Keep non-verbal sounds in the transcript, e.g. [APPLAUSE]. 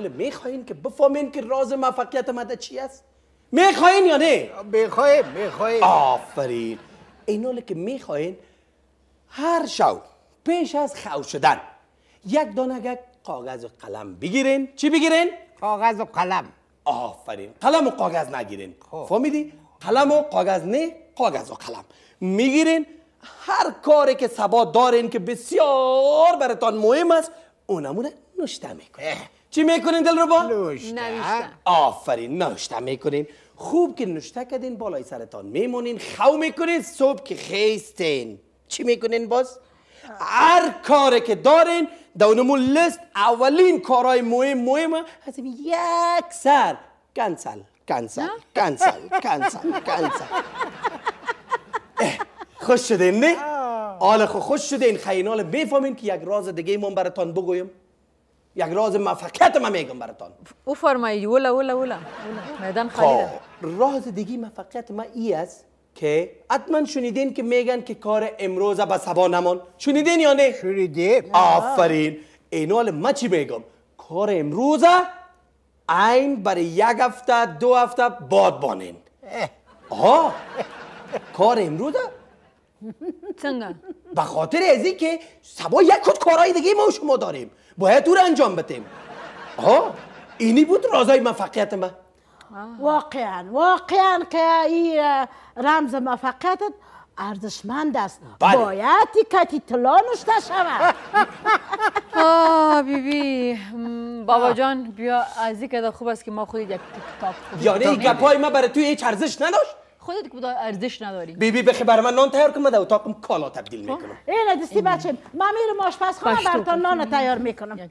می یعنی میخواین که بفهمین که راز موفقیت مده چی است میخواین یا نه میخواین آفرین اینول که میخواین هر شو پیش از خو شدن یک دانه کاغذ و قلم بگیرین چی بگیرین کاغذ و قلم آفرین قلم و کاغذ نگیرین خب. فهمیدی قلم و کاغذ نه کاغذ و قلم میگیرین هر کاری که سبا دارین که بسیار برتان مهم است اونمونه نشته میکنه چی میکنین دلربا؟ نوشته آفرین نوشته میکنین خوب که نوشته کردین بالای سرتان میمونین خو میکنین صبح که خیستین چی میکنین باز؟ هر کاری که دارین اونمون لست اولین کارهای مهم مهم از یک سر کنسل کنسل کنسل کنسل کنسل خوش شدین نه؟ آله خوش شدین خیلی ناله بفهمین که یک راز دیگه من براتان بگویم یک راز موفقیت ما میگم براتون. او فرمایی ولا ولا ولا میدان خالیده خب، راز دیگی موفقیت ما ای است که حتما شنیدین که میگن که کار امروز به سبا نمان شنیدین یا نه شنیدین آفرین اینال ما چی میگم کار امروز این برای یک هفته دو هفته باد بانین آه کار امروز څنګه به خاطر از که سبا یک کد کارهای دیگه ما و شما داریم باید او را انجام بتیم ها اینی بود رازای مفقیت ما واقعا واقعا که این رمز مفقیتت ارزشمند است بله. باید کتی طلا نشته شود [LAUGHS] آه بیبی بابا جان بیا از که خوب است که ما خود یک کتاب یعنی گپای ما برای تو هیچ ارزش نداشت خودت که ارزش نداری بی بی بخی برای من نان تیار کنم در اتاقم کالا تبدیل خب؟ میکنم این دستی بچه من میرم آشپزخانه براتون نان تیار میکنم